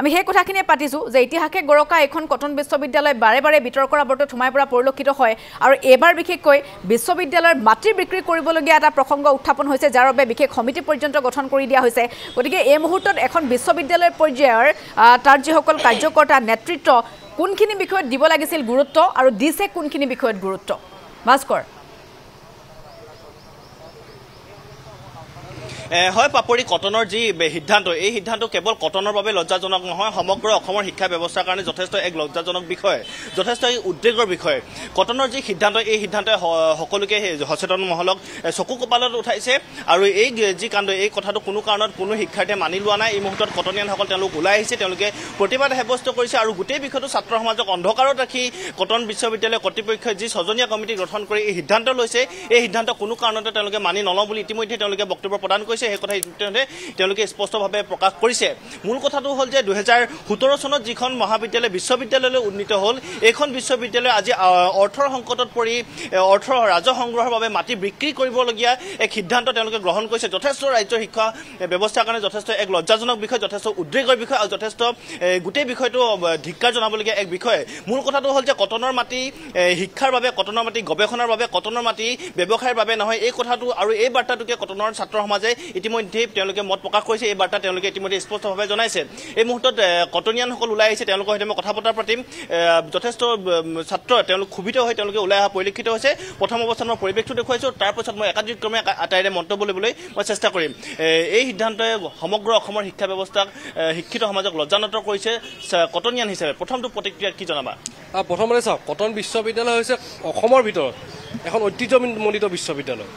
আমি সেই কথাখিনিয়ে পাতিছোঁ যে ইতিহাসে গৰকা এইখন কটন বিশ্ববিদ্যালয় বাৰে বাৰে বিতৰ্কৰ আৱৰ্তত সোমাই পৰা পৰিলক্ষিত হয় আৰু এইবাৰ বিশেষকৈ বিশ্ববিদ্যালয়ৰ মাটি বিক্ৰী কৰিবলগীয়া এটা প্ৰসংগ উত্থাপন হৈছে যাৰ বাবে বিশেষ সমিতি পৰ্যন্ত গঠন কৰি দিয়া হৈছে গতিকে এই মুহূৰ্তত এখন বিশ্ববিদ্যালয় পৰ্যায়ৰ তাৰ যিসকল কাৰ্যকৰ্তা নেতৃত্ব কোনখিনি বিষয়ত দিব লাগিছিল গুৰুত্ব আৰু দিছে কোনখিনি বিষয়ত গুৰুত্ব ভাস্কৰ হয় পাপৰি কটনৰ যি সিদ্ধান্ত এই সিদ্ধান্ত কেৱল কটনৰ বাবে লজ্জাজনক নহয় সমগ্ৰ অসমৰ শিক্ষা ব্যৱস্থাৰ কাৰণে যথেষ্ট এক লজ্জাজনক বিষয় যথেষ্ট এক উদ্বেগৰ বিষয় কটনৰ যি সিদ্ধান্ত এই সিদ্ধান্তই সকলোকে সচেতন মহলক চকু কপালত উঠাইছে আৰু এই যি কাণ্ড এই কথাটো কোনো কাৰণত কোনো শিক্ষাৰ্থীয়ে মানি লোৱা নাই এই মুহূৰ্তত কটনীয়ানসকল তেওঁলোক ওলাই আহিছে তেওঁলোকে প্ৰতিবাদ সাব্যস্ত কৰিছে আৰু গোটেই বিষয়টো ছাত্ৰ সমাজক অন্ধকাৰত ৰাখি কটন বিশ্ববিদ্যালয় কৰ্তৃপক্ষই যি ছজনীয়া কমিটি গঠন কৰি এই সিদ্ধান্ত লৈছে এই সিদ্ধান্ত কোনো কাৰণতে তেওঁলোকে মানি নলওঁ বুলি ইতিমধ্যে তেওঁলোকে বক্তব্য প্ৰদান কৰিছে কৈছে সেই কথা ইতিমধ্যে তেওঁলোকে স্পষ্টভাৱে প্ৰকাশ কৰিছে মূল কথাটো হ'ল যে দুহেজাৰ সোতৰ চনত যিখন মহাবিদ্যালয় বিশ্ববিদ্যালয়লৈ উন্নীত হ'ল এইখন বিশ্ববিদ্যালয় আজি অৰ্থৰ সংকটত পৰি অৰ্থৰ ৰাজহ সংগ্ৰহৰ বাবে মাটি বিক্ৰী কৰিবলগীয়া এক সিদ্ধান্ত তেওঁলোকে গ্ৰহণ কৰিছে যথেষ্ট ৰাজ্যৰ শিক্ষা ব্যৱস্থাৰ কাৰণে যথেষ্ট এক লজ্জাজনক বিষয় যথেষ্ট উদ্বেগৰ বিষয় আৰু যথেষ্ট গোটেই বিষয়টো ধিক্কাৰ জনাবলগীয়া এক বিষয় মূল কথাটো হ'ল যে কটনৰ মাটি শিক্ষাৰ বাবে কটনৰ মাটি গৱেষণাৰ বাবে কটনৰ মাটি ব্যৱসায়ৰ বাবে নহয় এই কথাটো আৰু এই বাৰ্তাটোকে কটনৰ ছাত্ৰ সমাজে ইতিমধ্যে তেওঁলোকে মত প্ৰকাশ কৰিছে এই বাৰ্তা তেওঁলোকে ইতিমধ্যে স্পষ্টভাৱে জনাইছে এই মুহূৰ্তত কটনিয়ানসকল ওলাই আহিছে তেওঁলোকৰ সৈতে মই কথা বতৰা পাতিম যথেষ্ট ছাত্ৰ তেওঁলোক ক্ষোভিত হৈ তেওঁলোকে ওলাই অহা পৰিলক্ষিত হৈছে প্ৰথম অৱস্থাত মই পৰিৱেশটো দেখুৱাইছোঁ তাৰপিছত মই একাধিক্ৰমে আটাইৰে মন্তব্য ল'বলৈ মই চেষ্টা কৰিম এই সিদ্ধান্তই সমগ্ৰ অসমৰ শিক্ষা ব্যৱস্থাক শিক্ষিত সমাজক লজ্জানত কৰিছে কটনিয়ান হিচাপে প্ৰথমটো প্ৰতিক্ৰিয়া কি জনাবা প্ৰথমতে চাওক কটন বিশ্ববিদ্যালয় হৈছে অসমৰ ভিতৰত এখন ঐতিহ্যমণ্ডিত বিশ্ববিদ্যালয়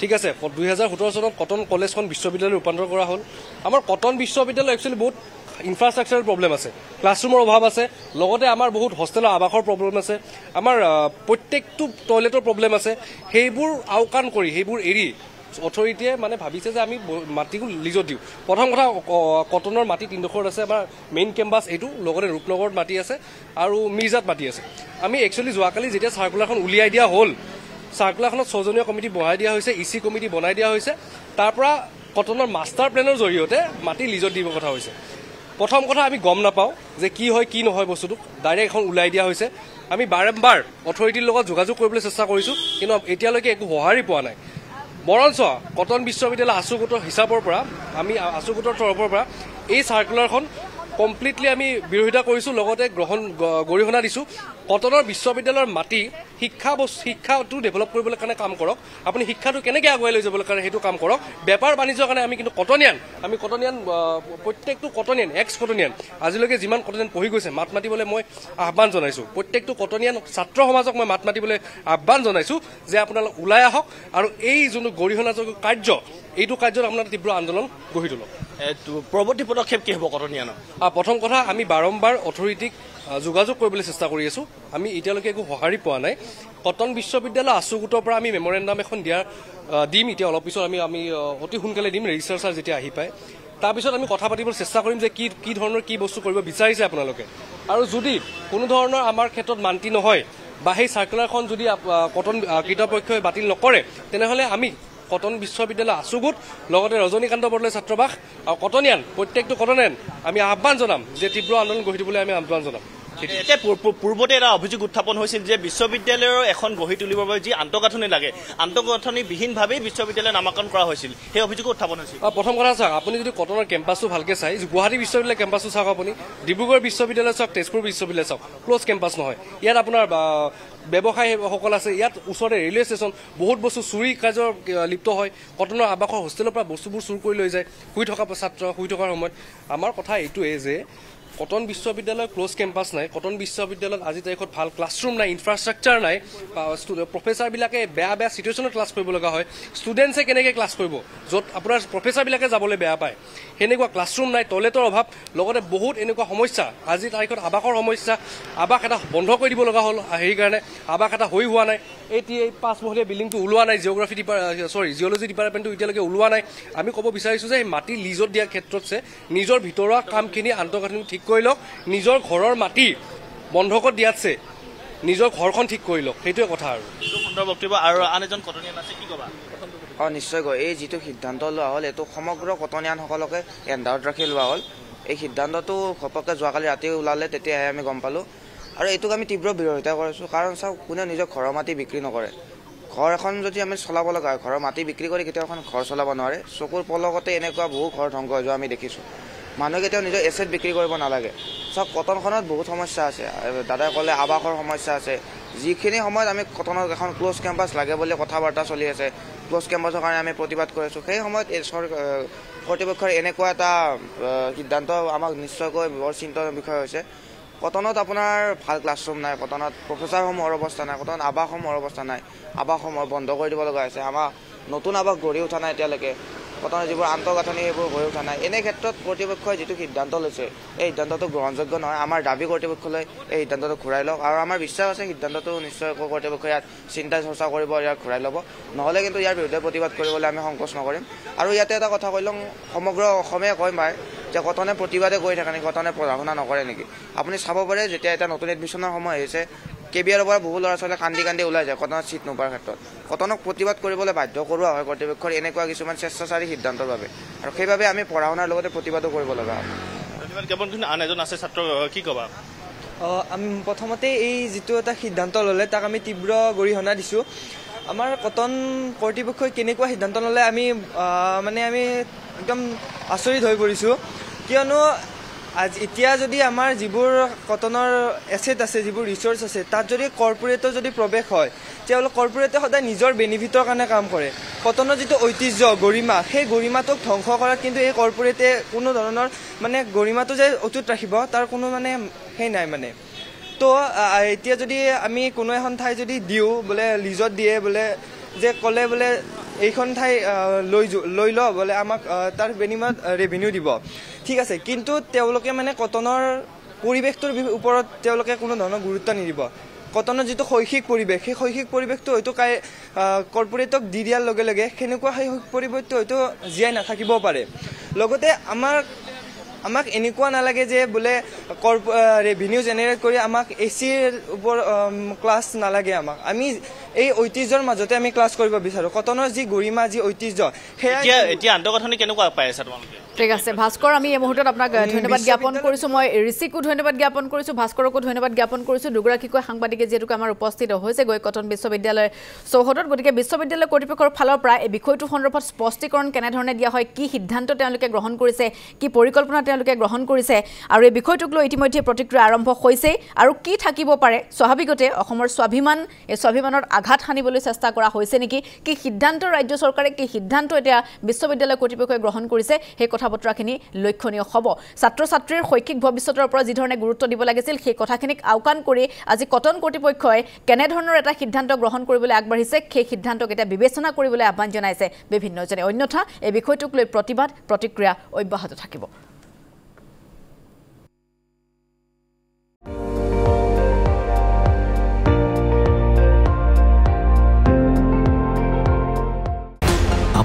ঠিক আছে দুহেজাৰ সোতৰ চনত কটন কলেজখন বিশ্ববিদ্যালয় ৰূপান্তৰ কৰা হ'ল আমাৰ কটন বিশ্ববিদ্যালয় একচুৱেলি বহুত ইনফ্ৰাষ্ট্ৰাকচাৰৰ প্ৰব্লেম আছে ক্লাছৰুমৰ অভাৱ আছে লগতে আমাৰ বহুত হোষ্টেলৰ আৱাসৰ প্ৰব্লেম আছে আমাৰ প্ৰত্যেকটো টয়লেটৰ প্ৰব্লেম আছে সেইবোৰ আওকাণ কৰি সেইবোৰ এৰি অথৰিটিয়ে মানে ভাবিছে যে আমি মাটিটো লিজত দিওঁ প্ৰথম কথা কটনৰ মাটি তিনিডোখৰত আছে আমাৰ মেইন কেম্পাছ এইটো লগতে ৰূপনগৰত মাটি আছে আৰু মিৰ্জাত মাটি আছে আমি একচুৱেলি যোৱাকালি যেতিয়া চাৰ্কুলাৰখন উলিয়াই দিয়া হ'ল চাৰ্কুলাৰখনত ছজনীয় কমিটি বহাই দিয়া হৈছে ই চি কমিটি বনাই দিয়া হৈছে তাৰ পৰা কটনৰ মাষ্টাৰ প্লেনৰ জৰিয়তে মাটি লিজত দিব কথা হৈছে প্ৰথম কথা আমি গম নাপাওঁ যে কি হয় কি নহয় বস্তুটোক ডাইৰেক্ট এখন ওলাই দিয়া হৈছে আমি বাৰম্বাৰ অথৰিটিৰ লগত যোগাযোগ কৰিবলৈ চেষ্টা কৰিছোঁ কিন্তু এতিয়ালৈকে একো সঁহাৰি পোৱা নাই বৰঞ্চ কটন বিশ্ববিদ্যালয় আঁচু গোটৰ হিচাপৰ পৰা আমি আঁচু গোটৰ তৰফৰ পৰা এই চাৰ্কুলাৰখন কমপ্লিটলি আমি বিৰোধিতা কৰিছোঁ লগতে গ্ৰহণ গৰিহণা দিছোঁ কটনৰ বিশ্ববিদ্যালয়ৰ মাটি শিক্ষা বস্তু শিক্ষাটো ডেভেলপ কৰিবলৈ কাৰণে কাম কৰক আপুনি শিক্ষাটো কেনেকৈ আগুৱাই লৈ যাবলৈ কাৰণে সেইটো কাম কৰক বেপাৰ বাণিজ্যৰ কাৰণে আমি কিন্তু কটনিয়ান আমি কটনিয়ান প্ৰত্যেকটো কটনিয়ান এক্স কটনিয়ান আজিলৈকে যিমান কটনিয়ান পঢ়ি গৈছে মাত মাতিবলৈ মই আহ্বান জনাইছোঁ প্ৰত্যেকটো কটনিয়ান ছাত্ৰ সমাজক মই মাত মাতিবলৈ আহ্বান জনাইছোঁ যে আপোনালোক ওলাই আহক আৰু এই যোনটো গৰিহণাযোগ্য কাৰ্য এইটো কাৰ্যত আপোনালোকে তীব্ৰ আন্দোলন গঢ়ি তোলক পৰৱৰ্তী পদক্ষেপ কি হ'ব কটনীয়ান প্ৰথম কথা আমি বাৰম্বাৰ অথৰিটিক যোগাযোগ কৰিবলৈ চেষ্টা কৰি আছোঁ আমি এতিয়ালৈকে একো সঁহাৰি পোৱা নাই কটন বিশ্ববিদ্যালয় আছু গোটৰ পৰা আমি মেমৰেণ্ডাম এখন দিয়া দিম এতিয়া অলপ পিছত আমি আমি অতি সোনকালে দিম ৰেজিষ্টাৰ যেতিয়া আহি পায় তাৰপিছত আমি কথা পাতিবলৈ চেষ্টা কৰিম যে কি কি ধৰণৰ কি বস্তু কৰিব বিচাৰিছে আপোনালোকে আৰু যদি কোনো ধৰণৰ আমাৰ ক্ষেত্ৰত মান্তি নহয় বা সেই চাৰ্কুলাৰখন যদি কটন কৃতপক্ষই বাতিল নকৰে তেনেহ'লে আমি কটন বিশ্ববিদ্যালয় আছুগুট লগতে ৰজনীকান্ত বৰদলৈ বৰদলাই আৰু কটনিয়ান প্ৰত্যেকটো কটনিয়ান আমি আহ্বান জনাম যে তীব্ৰ আন্দোলন গঢ়ি তুলে আমি আহ্বান জনাম পূৰ্বতে এটা অভিযোগ উত্থাপন হৈছিল যে বিশ্ববিদ্যালয়ৰ এখন গঢ়ি তুলিবৰ বাবে যি আন্তঃগাঁথনি লাগে আন্তঃগাঁথনিবিহীনভাৱেই বিশ্ববিদ্যালয় নামাকৰণ কৰা হৈছিল সেই অভিযোগো উত্থাপন হৈছিল প্ৰথম কথা চাওক আপুনি যদি কটনৰ কেম্পাছটো ভালকৈ চাই গুৱাহাটী বিশ্ববিদ্যালয় কেম্পাছটো চাওক আপুনি ডিব্ৰুগড় বিশ্ববিদ্যালয় চাওক তেজপুৰ বিশ্ববিদ্যালয় চাওক ক্লজ কেম্পাছ নহয় ইয়াত আপোনাৰ ব্যৱসায়ীসকল আছে ইয়াত ওচৰতে ৰেলৱে ষ্টেচন বহুত বস্তু চুৰি কাজৰ লিপ্ত হয় কটনৰ আৱাসৰ হোষ্টেলৰ পৰা বস্তুবোৰ চুৰ কৰি লৈ যায় শুই থকা ছাত্ৰ শুই থকাৰ সময়ত আমাৰ কথা এইটোৱেই যে কটন বিশ্ববিদ্যালয়ৰ ক্লজ কেম্পাছ নাই কটন বিশ্ববিদ্যালয়ত আজি তাৰিখত ভাল ক্লাছৰুম নাই ইনফ্ৰাষ্ট্ৰাকচাৰ নাই প্ৰফেচাৰবিলাকে বেয়া বেয়া চিটুৱেশ্যনত ক্লাছ কৰিব লগা হয় ষ্টুডেণ্টছে কেনেকৈ ক্লাছ কৰিব য'ত আপোনাৰ প্ৰফেচাৰবিলাকে যাবলৈ বেয়া পায় সেনেকুৱা ক্লাছৰুম নাই টয়লেটৰ অভাৱ লগতে বহুত এনেকুৱা সমস্যা আজিৰ তাৰিখত আৱাসৰ সমস্যা আৱাস এটা বন্ধ কৰি দিব লগা হ'ল সেইকাৰণে আৱাস এটা হৈ হোৱা নাই এতিয়া এই পাঁচমহলীয়া বিল্ডিংটো ওলোৱা নাই জিঅ'গ্ৰাফি ডিপাৰ্ট চৰি জিঅ'লজি ডিপাৰ্টমেণ্টটো এতিয়ালৈকে ওলোৱা নাই আমি ক'ব বিচাৰিছোঁ যে এই মাটি লিজত দিয়াৰ ক্ষেত্ৰত নিজৰ ভিতৰুৱা কামখিনি আন্তঃগাঁথনি ঠিক কৰি লওক নিজৰ ঘৰৰ মাটি বন্ধকত দিয়াতছে নিজৰ ঘৰখন ঠিক কৰি লওক সেইটোৱে কথা আৰু সুন্দৰ বক্তব্য আৰু আন এজন কটনীয়ান আছে কি ক'বা অঁ নিশ্চয়কৈ এই যিটো সিদ্ধান্ত লোৱা হ'ল এইটো সমগ্ৰ কটনীয়ানসকলকে এণ্ডাৰত ৰাখি লোৱা হ'ল এই সিদ্ধান্তটো ঘপককে যোৱাকালি ৰাতি ওলালে তেতিয়াহে আমি গম পালোঁ আৰু এইটোক আমি তীব্ৰ বিৰোধিতা কৰিছোঁ কাৰণ চাওক কোনে নিজৰ ঘৰৰ মাটি বিক্ৰী নকৰে ঘৰ এখন যদি আমি চলাব লগা হয় ঘৰৰ মাটি বিক্ৰী কৰি কেতিয়াও এখন ঘৰ চলাব নোৱাৰে চকুৰ পলকতে এনেকুৱা বহু ঘৰ ধ্বংস হৈ যোৱা আমি দেখিছোঁ মানুহে কেতিয়াও নিজৰ এচেট বিক্ৰী কৰিব নালাগে চাওক কটনখনত বহুত সমস্যা আছে দাদাই ক'লে আৱাসৰ সমস্যা আছে যিখিনি সময়ত আমি কটনত এখন ক্ল'জ কেম্পাছ লাগে বুলি কথা বাৰ্তা চলি আছে ক্ল'জ কেম্পাছৰ কাৰণে আমি প্ৰতিবাদ কৰি আছোঁ সেই সময়ত কৰ্তৃপক্ষৰ এনেকুৱা এটা সিদ্ধান্ত আমাক নিশ্চয়কৈ বৰ চিন্তনৰ বিষয় হৈছে কটনত আপোনাৰ ভাল ক্লাছৰুম নাই কটনত প্ৰফেচাৰসমূহৰ অৱস্থা নাই কটনত আৱাসসমূহৰ অৱস্থা নাই আৱাসসমূহ বন্ধ কৰি দিব লগা হৈছে আমাৰ নতুন আৱাস গঢ়ি উঠা নাই এতিয়ালৈকে কটনৰ যিবোৰ আন্তঃগাঁথনি সেইবোৰ হৈ উঠা নাই এনে ক্ষেত্ৰত কৰ্তৃপক্ষই যিটো সিদ্ধান্ত লৈছে এই সিদ্ধান্তটো গ্ৰহণযোগ্য নহয় আমাৰ দাবী কৰ্তৃপক্ষলৈ এই সিদ্ধান্তটো ঘূৰাই লওক আৰু আমাৰ বিশ্বাস আছে সিদ্ধান্তটো নিশ্চয় কৰ্তৃপক্ষই ইয়াত চিন্তা চৰ্চা কৰিব ইয়াক ঘূৰাই ল'ব নহ'লে কিন্তু ইয়াৰ বিৰুদ্ধে প্ৰতিবাদ কৰিবলৈ আমি সংকোচ নকৰিম আৰু ইয়াতে এটা কথা কৈ লওঁ সমগ্ৰ অসমে কয় মাৰ যে কটনে প্ৰতিবাদে গৈ থাকে নেকি কটনে পঢ়া শুনা নকৰে নেকি আপুনি চাব পাৰে যেতিয়া এতিয়া নতুন এডমিশ্যনৰ সময় আহিছে কে বি পৰা বহু ল'ৰা ছোৱালীয়ে কান্দি কান্দি ওলাই যায় কটনত চিট নোপোৱাৰ ক্ষেত্ৰত কটনক প্ৰতিবাদ কৰিবলৈ বাধ্য কৰোৱা হয় কৰ্তৃপক্ষৰ এনেকুৱা কিছুমান স্বেচ্ছাচাৰী সিদ্ধান্তৰ বাবে আৰু সেইবাবে আমি পঢ়া শুনাৰ লগতে প্ৰতিবাদো কৰিব লগা হয় আন এজন আছে কি ক'বা আমি প্ৰথমতে এই যিটো এটা সিদ্ধান্ত ল'লে তাক আমি তীব্ৰ গৰিহণা দিছোঁ আমাৰ কটন কৰ্তৃপক্ষই কেনেকুৱা সিদ্ধান্ত ল'লে আমি মানে আমি একদম আচৰিত হৈ পৰিছোঁ কিয়নো আজি এতিয়া যদি আমাৰ যিবোৰ কটনৰ এছেট আছে যিবোৰ ৰিচৰ্চ আছে তাত যদি কৰ্পৰেটৰ যদি প্ৰৱেশ হয় তেওঁলোক কৰ্পোৰেটে সদায় নিজৰ বেনিফিটৰ কাৰণে কাম কৰে কটনৰ যিটো ঐতিহ্য গৰিমা সেই গৰিমাটোক ধ্বংস কৰাত কিন্তু এই কৰ্পোৰেটে কোনো ধৰণৰ মানে গৰিমাটো যে অটুট ৰাখিব তাৰ কোনো মানে সেই নাই মানে তো এতিয়া যদি আমি কোনো এখন ঠাই যদি দিওঁ বোলে লিজত দিয়ে বোলে যে ক'লে বোলে এইখন ঠাই লৈ লৈ ল বোলে আমাক তাৰ বিনিময়ত ৰেভিনিউ দিব ঠিক আছে কিন্তু তেওঁলোকে মানে কটনৰ পৰিৱেশটোৰ ওপৰত তেওঁলোকে কোনো ধৰণৰ গুৰুত্ব নিদিব কটনৰ যিটো শৈক্ষিক পৰিৱেশ সেই শৈক্ষিক পৰিৱেশটো হয়তো কাই কৰ্পৰেটক দি দিয়াৰ লগে লগে সেনেকুৱা সেই পৰিৱেশটো হয়তো জীয়াই নাথাকিবও পাৰে লগতে আমাৰ আমাক এনেকুৱা নালাগে যে বোলে কৰ্প ৰেভিনিউ জেনেৰেট কৰি আমাক এ চিৰ ওপৰত ক্লাছ নালাগে আমাক আমি এই ঐতিহ্যৰ মাজতে আমি ক্লাছ কৰিব বিচাৰোঁ কটনৰ যি গৰিমা যি ঐতিহ্য আন্তঃগাঁথনি কেনেকুৱা পাই আছে ঠিক আছে ভাস্কৰ আমি এই মুহূৰ্তত আপোনাক ধন্যবাদ জ্ঞাপন কৰিছোঁ মই ঋষিকো ধন্যবাদ জ্ঞাপন কৰিছোঁ ভাস্কৰকো ধন্যবাদ জ্ঞাপন কৰিছোঁ দুগৰাকীকৈ সাংবাদিকে যিহেতুকে আমাৰ উপস্থিত হৈছে গৈ কটন বিশ্ববিদ্যালয় চৌহদত গতিকে বিশ্ববিদ্যালয় কৰ্তৃপক্ষৰ ফালৰ পৰা এই বিষয়টো সন্দৰ্ভত স্পষ্টীকৰণ কেনেধৰণে দিয়া হয় কি সিদ্ধান্ত তেওঁলোকে গ্ৰহণ কৰিছে কি পৰিকল্পনা তেওঁলোকে গ্ৰহণ কৰিছে আৰু এই বিষয়টোক লৈ ইতিমধ্যে প্ৰতিক্ৰিয়া আৰম্ভ হৈছেই আৰু কি থাকিব পাৰে স্বাভাৱিকতে অসমৰ স্বাভিমান এই স্বাভিমানৰ আঘাত সানিবলৈ চেষ্টা কৰা হৈছে নেকি কি সিদ্ধান্ত ৰাজ্য চৰকাৰে কি সিদ্ধান্ত এতিয়া বিশ্ববিদ্যালয় কৰ্তৃপক্ষই গ্ৰহণ কৰিছে সেই কথা বতৰাখিনি লক্ষণীয় হ'ব ছাত্ৰ ছাত্ৰীৰ শৈক্ষিক ভৱিষ্যতৰ ওপৰত যিধৰণে গুৰুত্ব দিব লাগিছিল সেই কথাখিনিক আওকাণ কৰি আজি কটন কৰ্তৃপক্ষই কেনেধৰণৰ এটা সিদ্ধান্ত গ্ৰহণ কৰিবলৈ আগবাঢ়িছে সেই সিদ্ধান্তক এতিয়া বিবেচনা কৰিবলৈ আহ্বান জনাইছে বিভিন্নজনে অন্যথা এই বিষয়টোক লৈ প্ৰতিবাদ প্ৰতিক্ৰিয়া অব্যাহত থাকিব